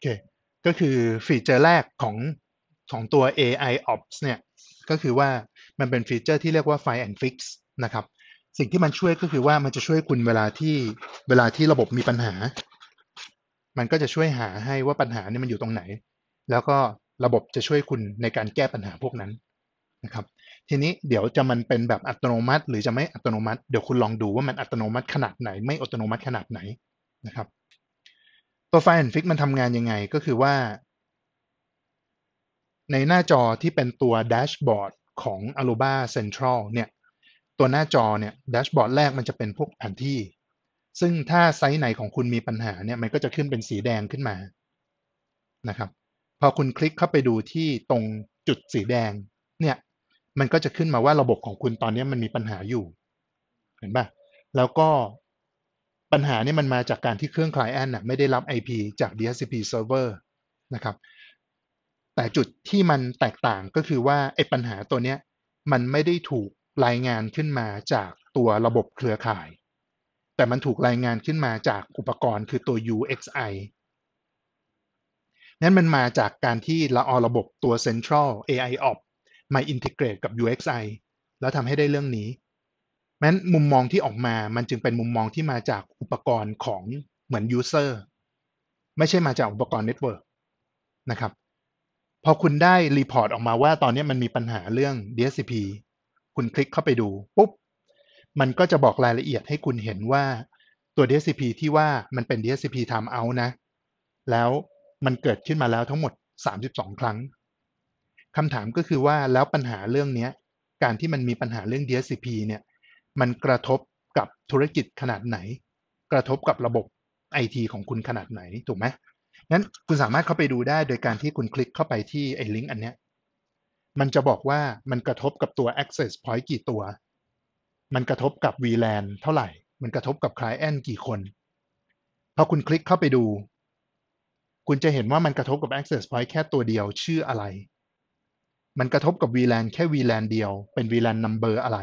โอเค ก็คือฟีเจอร์แรกของของตัว AI Ops เนี่ยก็คือว่ามันเป็นฟีเจอร์ที่เรียกว่า Find and Fix นะครับ สิ่งที่มันช่วยก็คือว่ามันจะช่วยคุณเวลาที่เวลาที่ระบบมีปัญหา มันก็จะช่วยหาให้ว่าปัญหานี่มันอยู่ตรงไหน แล้วก็ระบบจะช่วยคุณในการแก้ปัญหาพวกนั้นนะครับ ทีนี้เดี๋ยวจะมันเป็นแบบอัตโนมัติ หรือจะไม่อัตโนมัติ เดี๋ยวคุณลองดูว่ามันอัตโนมัติขนาดไหนไม่อัตโนมัติขนาดไหนนะครับตัวไฟล์แอนฟิกมันทำงานยังไงก็คือว่า ในหน้าจอที่เป็นตัวแดชบอร์ดของ a l u b a Central เนี่ย ตัวหน้าจอเนี่ยแดชบอร์ดแรกมันจะเป็นพวกแผนที่ ซึ่งถ้าไซส์ไหนของคุณมีปัญหาเนี่ยมันก็จะขึ้นเป็นสีแดงขึ้นมานะครับ พอคุณคลิกเข้าไปดูที่ตรงจุดสีแดง เนี่ย มันก็จะขึ้นมาว่าระบบของคุณตอนนี้มันมีปัญหาอยู่ เห็นปะแล้วก็ปัญหานี่มันมาจากการที่เครื่อง Client นะไม่ได้รับ IP จาก DHCP Server นะครับ แต่จุดที่มันแตกต่างก็คือว่าไอ้ปัญหาตัวเนี้ยมันไม่ได้ถูกรายงานขึ้นมาจากตัวระบบเครือข่าย แต่มันถูกรายงานขึ้นมาจากอุปกรณ์คือตัว UXI นั้นมันมาจากการที่เราเอาระบบตัว Central AI Op s มาอินทิเกรตกับ UXI แล้วทำให้ได้เรื่องนี้แม้นมุมมองที่ออกมา มันจึงเป็นมุมมองที่มาจากอุปกรณ์ของเหมือนยูเซอร์ไม่ใช่มาจากอุปกรณ์เน็ตเวิร์กนะครับพอคุณได้รีพอร์ตออกมาว่าตอนนี้มันมีปัญหาเรื่อง DSCP คุณคลิกเข้าไปดูปุ๊บ มันก็จะบอกรายละเอียดให้คุณเห็นว่าตัว DSCP ที่ว่ามันเป็น DSCP timeout นะ แล้วมันเกิดขึ้นมาแล้วทั้งหมด 32 ครั้งคำถามก็คือว่าแล้วปัญหาเรื่องนี้การที่มันมีปัญหาเรื่อง DSCP เนี่ยมันกระทบกับธุรกิจขนาดไหนกระทบกับระบบไอทีของคุณขนาดไหนถูกไหมงั้นคุณสามารถเข้าไปดูได้โดยการที่คุณคลิกเข้าไปที่ไอ้ลิงก์อันเนี้ยมันจะบอกว่ามันกระทบกับตัว access point กี่ตัว มันกระทบกับ VLAN เท่าไหร่ มันกระทบกับ client กี่คนพอคุณคลิกเข้าไปดู คุณจะเห็นว่ามันกระทบกับ access point แค่ตัวเดียวชื่ออะไรมันกระทบกับ VLAN แค่ VLAN เดียวเป็น VLAN number อะไร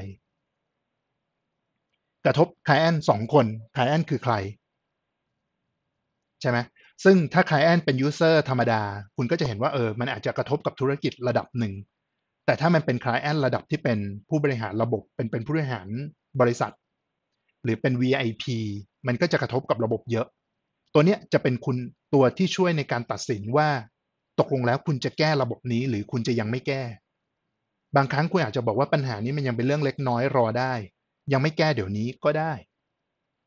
กระทบคลแอนสองคนคลแอนคือใคร ใช่ไหมซึ่งถ้าคลแอนเป็นยูเซอร์ธรรมดา คุณก็จะเห็นว่าเออ มันอาจจะกระทบกับธุรกิจระดับหนึ่งแต่ถ้ามันเป็นคลแอนระดับที่เป็นผู้บริหารระบบ เป็นเป็นผู้บริหารบริษัท หรือเป็น VIP มันก็จะกระทบกับระบบเยอะ ตัวเนี้ยจะเป็นคุณตัวที่ช่วยในการตัดสินว่า ตกลงแล้วคุณจะแก้ระบบนี้ หรือคุณจะยังไม่แก้ บางครั้งคุณอาจจะบอกว่าปัญหานี้มันยังเป็นเรื่องเล็กน้อยรอได้ยังไม่แก้เดี๋ยวนี้ก็ได้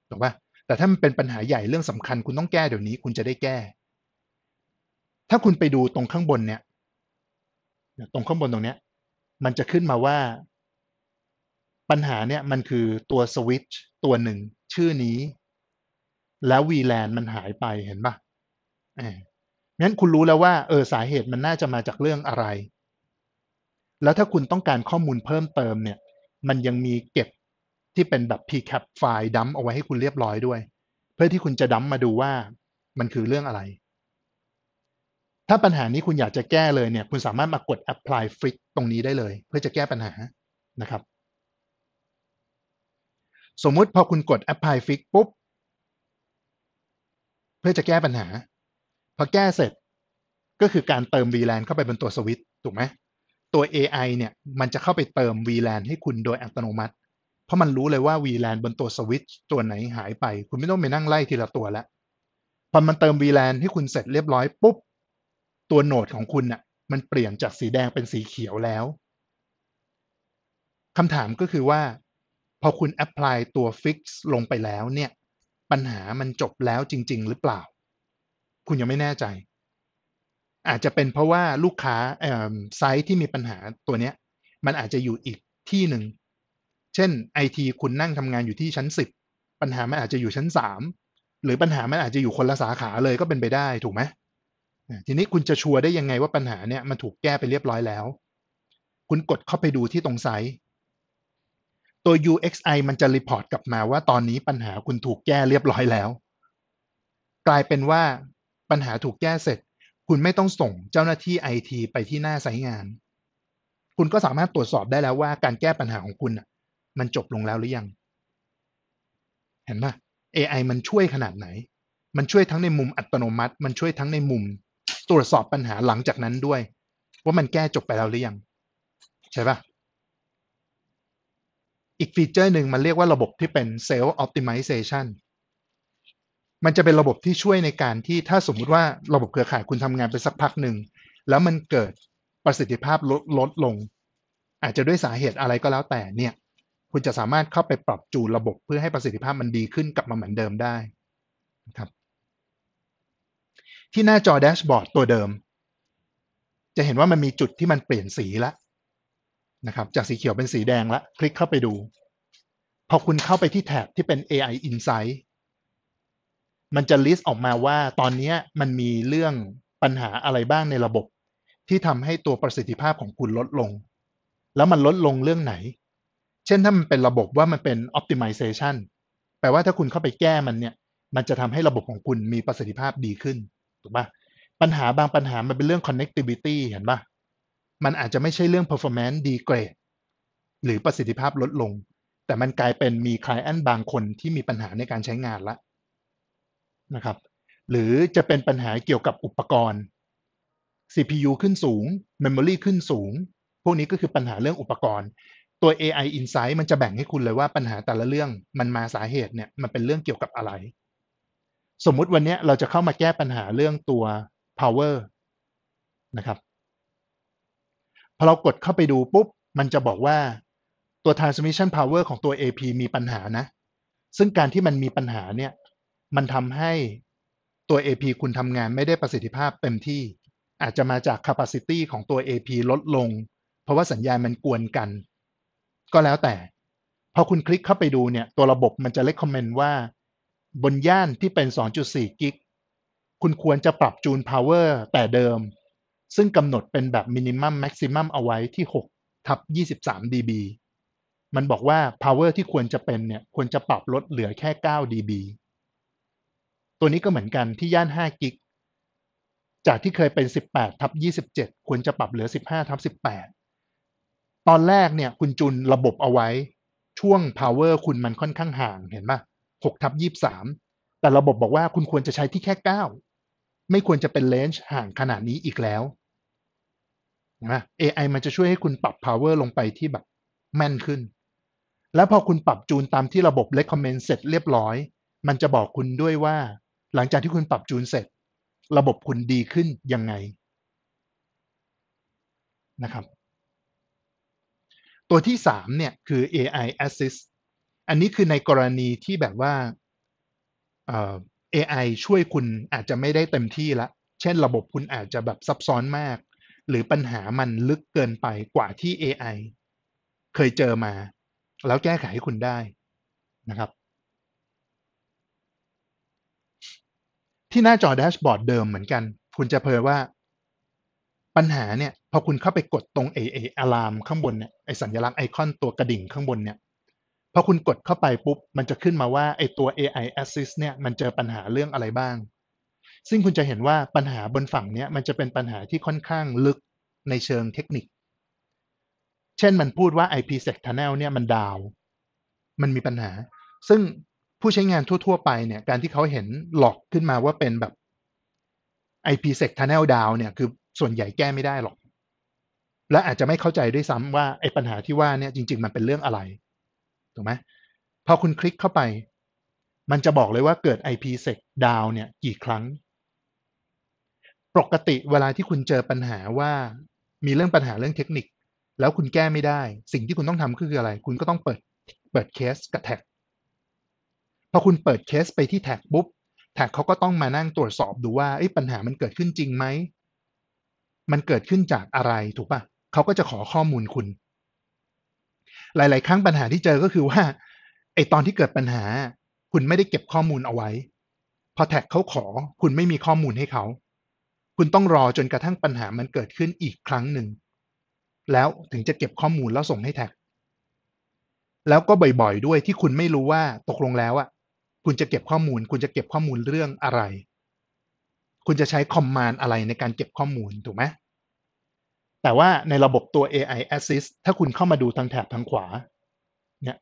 ถูกปะแต่ถ้ามันเป็นปัญหาใหญ่เรื่องสำคัญคุณต้องแก้เดี๋ยวนี้ คุณจะได้แก้ ถ้าคุณไปดูตรงข้างบนเนี่ยตรงข้างบนตรงเนี้ยมันจะขึ้นมาว่าปัญหาเนี่ย มันคือตัวสวิตช์ตัวหนึ่งชื่อนี้ แล้ว VLAN มันหายไปเห็นปะงั้นคุณรู้แล้วว่าเออสาเหตุมันน่าจะมาจากเรื่องอะไร แล้วถ้าคุณต้องการข้อมูลเพิ่มเติม เนี่ย มันยังมีเก็บที่เป็นแบบ pcap ไฟล์ดัมเอาไว้ให้คุณเรียบร้อยด้วย เพื่อที่คุณจะดัมมาดูว่ามันคือเรื่องอะไร ถ้าปัญหานี้คุณอยากจะแก้เลยเนี่ยคุณสามารถมากด apply fix ตรงนี้ได้เลยเพื่อจะแก้ปัญหานะครับ สมมุติพอคุณกด apply fix ปุ๊บเพื่อจะแก้ปัญหา พอแก้เสร็จก็คือการเติม VLAN เข้าไปบนตัวสวิตถูกไหมตัว AI เนี่ย มันจะเข้าไปเติม VLAN ให้คุณโดยอัตโนมัติเพราะมันรู้เลยว่า VLAN บนตัวสวิตช์ตัวไหนหายไป คุณไม่ต้องไปนั่งไล่ทีละตัวแล้ว พอมันเติม VLAN ที่คุณเสร็จเรียบร้อยปุ๊บ ตัวโนดของคุณน่ะ มันเปลี่ยนจากสีแดงเป็นสีเขียวแล้วคำถามก็คือว่า พอคุณแอพพลายตัวฟิกซ์ลงไปแล้ว เนี่ย ปัญหามันจบแล้วจริง ๆ หรือเปล่า คุณยังไม่แน่ใจ อาจจะเป็นเพราะว่าลูกค้าไซต์ที่มีปัญหาตัวเนี้ย มันอาจจะอยู่อีกที่หนึ่งเช่นไอทีคุณนั่งทำงานอยู่ที่ชั้นสิบปัญหามันอาจจะอยู่ชั้นสามหรือปัญหามันอาจจะอยู่คนละสาขาเลยก็เป็นไปได้ ถูกไหมทีนี้คุณจะชัวร์ได้ยังไงว่าปัญหาเนี่ยมันถูกแก้ไปเรียบร้อยแล้วคุณกดเข้าไปดูที่ตรงไซต์ตัว UXI มันจะรีพอร์ตกลับมาว่าตอนนี้ปัญหาคุณถูกแก้เรียบร้อยแล้ว กลายเป็นว่าปัญหาถูกแก้เสร็จ คุณไม่ต้องส่งเจ้าหน้าที่ไอทีไปที่หน้าไซต์งาน คุณก็สามารถตรวจสอบได้แล้วว่า การแก้ปัญหาของคุณมันจบลงแล้วหรือยัง เห็นไหม AI มันช่วยขนาดไหน มันช่วยทั้งในมุมอัตโนมัติ มันช่วยทั้งในมุม ตรวจสอบปัญหาหลังจากนั้นด้วย ว่ามันแก้จบไปแล้วหรือยัง ใช่ปะอีกฟีเจอร์หนึ่งมันเรียกว่าระบบที่เป็นเซลล์ออปติมิเซชันมันจะเป็นระบบที่ช่วยในการที่ถ้าสมมุติว่าระบบเครือข่ายคุณทำงานไปสักพักหนึ่งแล้วมันเกิดประสิทธิภาพลดลดลงอาจจะด้วยสาเหตุอะไรก็แล้วแต่เนี่ยคุณจะสามารถเข้าไปปรับจูนระบบเพื่อให้ประสิทธิภาพมันดีขึ้นกลับมาเหมือนเดิมได้นะครับ ที่หน้าจอแดชบอร์ดตัวเดิม จะเห็นว่ามันมีจุดที่มันเปลี่ยนสีละนะครับ จากสีเขียวเป็นสีแดงละคลิกเข้าไปดู พอคุณเข้าไปที่แท็บที่เป็น AI Insight มันจะลิสต์ออกมาว่าตอนนี้มันมีเรื่องปัญหาอะไรบ้างในระบบ ที่ทำให้ตัวประสิทธิภาพของคุณลดลง แล้วมันลดลงเรื่องไหนเช่นถ้ามันเป็นระบบว่ามันเป็น optimization แปลว่าถ้าคุณเข้าไปแก้มันเนี่ย มันจะทำให้ระบบของคุณมีประสิทธิภาพดีขึ้นถูกปะปัญหาบางปัญหามันเป็นเรื่อง connectivity เห็นปะมันอาจจะไม่ใช่เรื่อง performance degrade หรือประสิทธิภาพลดลง แต่มันกลายเป็นมี client บางคนที่มีปัญหาในการใช้งานละ นะครับ หรือจะเป็นปัญหาเกี่ยวกับอุปกรณ์ CPU ขึ้นสูง Memory ขึ้นสูง พวกนี้ก็คือปัญหาเรื่องอุปกรณ์ตัว AI Insight มันจะแบ่งให้คุณเลยว่าปัญหาแต่ละเรื่องมันมาสาเหตุเนี่ย มันเป็นเรื่องเกี่ยวกับอะไร สมมุติวันนี้เราจะเข้ามาแก้ปัญหาเรื่องตัว power นะครับ พอเรากดเข้าไปดูปุ๊บมันจะบอกว่าตัว transmission power ของตัว AP มีปัญหานะ ซึ่งการที่มันมีปัญหาเนี่ย มันทำให้ตัว AP คุณทำงานไม่ได้ประสิทธิภาพเต็มที่ อาจจะมาจาก capacity ของตัว AP ลดลง เพราะว่าสัญญาณมันกวนกันก็แล้วแต่พอคุณคลิกเข้าไปดูเนี่ย ตัวระบบมันจะเล c o เมนว่า บนย่านที่เป็น 2.4 กิก คุณควรจะปรับจูนพาวเวอร์แต่เดิม ซึ่งกำหนดเป็นแบบมินิมัมแม็กซิมัมเอาไว้ที่ 6 ทับ 23 dB มันบอกว่าพาวเวอร์ที่ควรจะเป็นเนี่ยควรจะปรับลดเหลือแค่ 9 dB ตัวนี้ก็เหมือนกันที่ย่าน 5 กิก จากที่เคยเป็น 18 ทับ 27 ควรจะปรับเหลือ 15ทับ18ตอนแรกเนี่ยคุณจุนระบบเอาไว้ ช่วง power คุณมันค่อนข้างห่างเห็นปะมหกทับยี่สามแต่ระบบบอกว่าคุณควรจะใช้ที่แค่เก้าไม่ควรจะเป็นเลนจ์ห่างขนาดนี้อีกแล้วนะ AI มันจะช่วยให้คุณปรับ power ลงไปที่แบบแม่นขึ้น แล้วพอคุณปรับจูนตามที่ระบบ recommend เสร็จเรียบร้อย มันจะบอกคุณด้วยว่าหลังจากที่คุณปรับจูนเสร็จ ระบบคุณดีขึ้นยังไง นะครับตัวที่สามเนี่ยคือ AI assist อันนี้คือในกรณีที่แบบว่า AI ช่วยคุณอาจจะไม่ได้เต็มที่ละ เช่นระบบคุณอาจจะแบบซับซ้อนมาก หรือปัญหามันลึกเกินไปกว่าที่ AI เคยเจอมาแล้วแก้ไขให้คุณได้นะครับ ที่หน้าจอแดชบอร์ดเดิมเหมือนกัน คุณจะเพลว่าปัญหาเนี่ยพอคุณเข้าไปกดตรงเอไออะลามข้างบนเนี่ยไอสัญลักษณ์ไอคอนตัวกระดิ่งข้างบนเนี่ย พอคุณกดเข้าไปปุ๊บ มันจะขึ้นมาว่า ไอตัว AI Assist เนี่ย มันเจอปัญหาเรื่องอะไรบ้าง ซึ่งคุณจะเห็นว่าปัญหาบนฝั่งเนี้ยมันจะเป็นปัญหาที่ค่อนข้างลึกในเชิงเทคนิค เช่นมันพูดว่า IPsec Tunnel เนี่ยมันดาว มันมีปัญหา ซึ่งผู้ใช้งานทั่ว ๆ ไปเนี่ยการที่เขาเห็นหลอกขึ้นมาว่าเป็นแบบ IPsec Tunnel ดาวเนี่ยคือส่วนใหญ่แก้ไม่ได้หรอก และอาจจะไม่เข้าใจด้วยซ้ำว่าไอ้ปัญหาที่ว่าเนี่ยจริงๆมันเป็นเรื่องอะไร ถูกไหมพอคุณคลิกเข้าไป มันจะบอกเลยว่าเกิด IPsec down เนี่ยกี่ครั้ง ปกติเวลาที่คุณเจอปัญหาว่า มีเรื่องปัญหาเรื่องเทคนิค แล้วคุณแก้ไม่ได้ สิ่งที่คุณต้องทำคืออะไร คุณก็ต้องเปิดเปิดเคสกับแท็ก พอคุณเปิดเคสไปที่แท็กปุ๊บ แท็กเขาก็ต้องมานั่งตรวจสอบดูว่าปัญหามันเกิดขึ้นจริงไหมมันเกิดขึ้นจากอะไรถูกปะเขาก็จะขอข้อมูลคุณ หลาย ๆ ครั้งปัญหาที่เจอก็คือว่าไอตอนที่เกิดปัญหา คุณไม่ได้เก็บข้อมูลเอาไว้ พอแท็กเขาขอ คุณไม่มีข้อมูลให้เขาคุณต้องรอจนกระทั่งปัญหามันเกิดขึ้นอีกครั้งหนึ่งแล้วถึงจะเก็บข้อมูลแล้วส่งให้แท็กแล้วก็บ่อย ๆ ด้วยที่คุณไม่รู้ว่าตกลงแล้วอ่ะคุณจะเก็บข้อมูล คุณจะเก็บข้อมูลเรื่องอะไรคุณจะใช้คอมมานด์อะไรในการเก็บข้อมูลถูกไหมแต่ว่าในระบบตัว AI Assist ถ้าคุณเข้ามาดูทางแถบทางขวาเนี่ย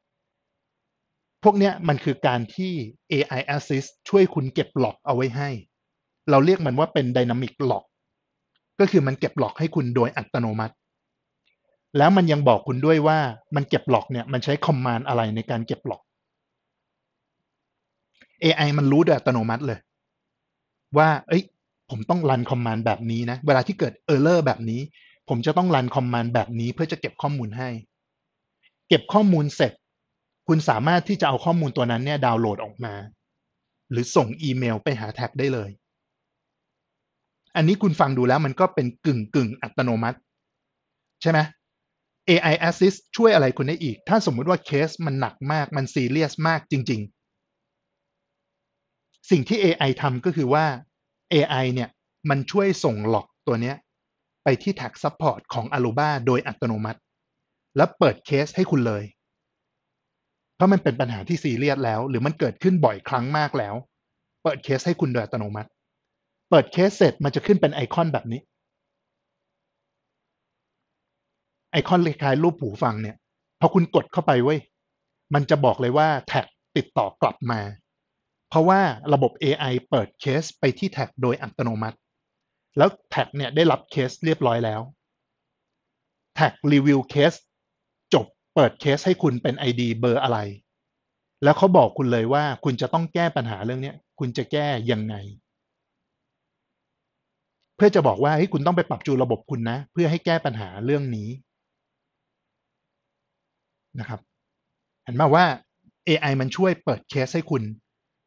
พวกเนี้ยมันคือการที่ AI Assist ช่วยคุณเก็บหลอกเอาไว้ให้ เราเรียกมันว่าเป็นดินามิกหลอก ก็คือมันเก็บหลอกให้คุณโดยอัตโนมัติ แล้วมันยังบอกคุณด้วยว่ามันเก็บหลอกเนี่ย มันใช้คอมมานด์อะไรในการเก็บหลอก AI มันรู้โดยอัตโนมัติเลย ว่า เอ้ยผมต้องรันคอมมานด์แบบนี้นะ เวลาที่เกิดเออร์เลอร์แบบนี้ ผมจะต้องรันคอมมานด์แบบนี้เพื่อจะเก็บข้อมูลให้ เก็บข้อมูลเสร็จ คุณสามารถที่จะเอาข้อมูลตัวนั้นเนี่ยดาวน์โหลดออกมา หรือส่งอีเมลไปหาแท็กได้เลย อันนี้คุณฟังดูแล้วมันก็เป็นกึ่งกึ่งอัตโนมัติ ใช่ไหม AI Assist ช่วยอะไรคุณได้อีก ถ้าสมมุติว่าเคสมันหนักมากมันซีเรียสมากจริง ๆ สิ่งที่ AI ทำก็คือว่า AI เนี่ย มันช่วยส่งหลอกตัวเนี้ย ไปที่แท็กซัพพอร์ตของ Aruba โดยอัตโนมัติ แล้วเปิดเคสให้คุณเลย เพราะมันเป็นปัญหาที่ซีเรียสแล้ว หรือมันเกิดขึ้นบ่อยครั้งมากแล้ว เปิดเคสให้คุณโดยอัตโนมัติ เปิดเคสเสร็จมันจะขึ้นเป็นไอคอนแบบนี้ ไอคอนคล้ายรูปหูฟังเนี่ย พอคุณกดเข้าไปเว้ย มันจะบอกเลยว่าแท็กติดต่อกลับมาเพราะว่าระบบ AI เปิดเคสไปที่แท็กโดยอัตโนมัติ แล้วแท็กเนี่ยได้รับเคสเรียบร้อยแล้ว แท็กรีวิวเคสจบเปิดเคสให้คุณเป็น ID เบอร์อะไร แล้วเขาบอกคุณเลยว่าคุณจะต้องแก้ปัญหาเรื่องนี้คุณจะแก้ยังไง เพื่อจะบอกว่าเฮ้ยคุณต้องไปปรับจูนระบบคุณนะ เพื่อให้แก้ปัญหาเรื่องนี้นะครับ เห็นไหมว่า AI มันช่วยเปิดเคสให้คุณ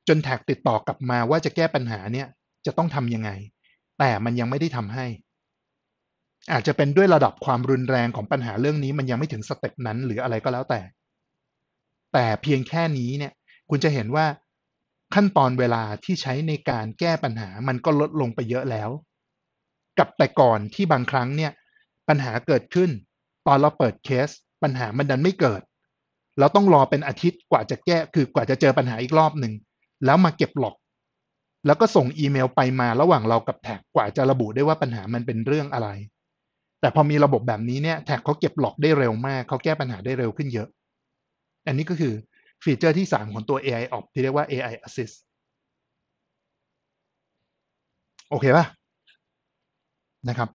จนแท็กติดต่อกลับมาว่าจะแก้ปัญหาเนี่ย จะต้องทำยังไง แต่มันยังไม่ได้ทำให้ อาจจะเป็นด้วยระดับความรุนแรงของปัญหาเรื่องนี้ มันยังไม่ถึงสเต็ปนั้นหรืออะไรก็แล้วแต่ แต่เพียงแค่นี้เนี่ย คุณจะเห็นว่า ขั้นตอนเวลาที่ใช้ในการแก้ปัญหามันก็ลดลงไปเยอะแล้ว กับแต่ก่อนที่บางครั้งเนี่ยปัญหาเกิดขึ้น ตอนเราเปิดเคส ปัญหามันดันไม่เกิด เราต้องรอเป็นอาทิตย์กว่าจะแก้ คือกว่าจะเจอปัญหาอีกรอบหนึ่งแล้วมาเก็บหลอก แล้วก็ส่งอีเมลไปมาระหว่างเรากับแท็กกว่าจะระบุได้ว่าปัญหามันเป็นเรื่องอะไร แต่พอมีระบบแบบนี้เนี่ย แท็กเขาเก็บหลอกได้เร็วมากเขาแก้ปัญหาได้เร็วขึ้นเยอะ อันนี้ก็คือฟีเจอร์ที่ 3 ของตัว AI Op ที่เรียกว่า AI Assist โอเคป่ะ นะครับ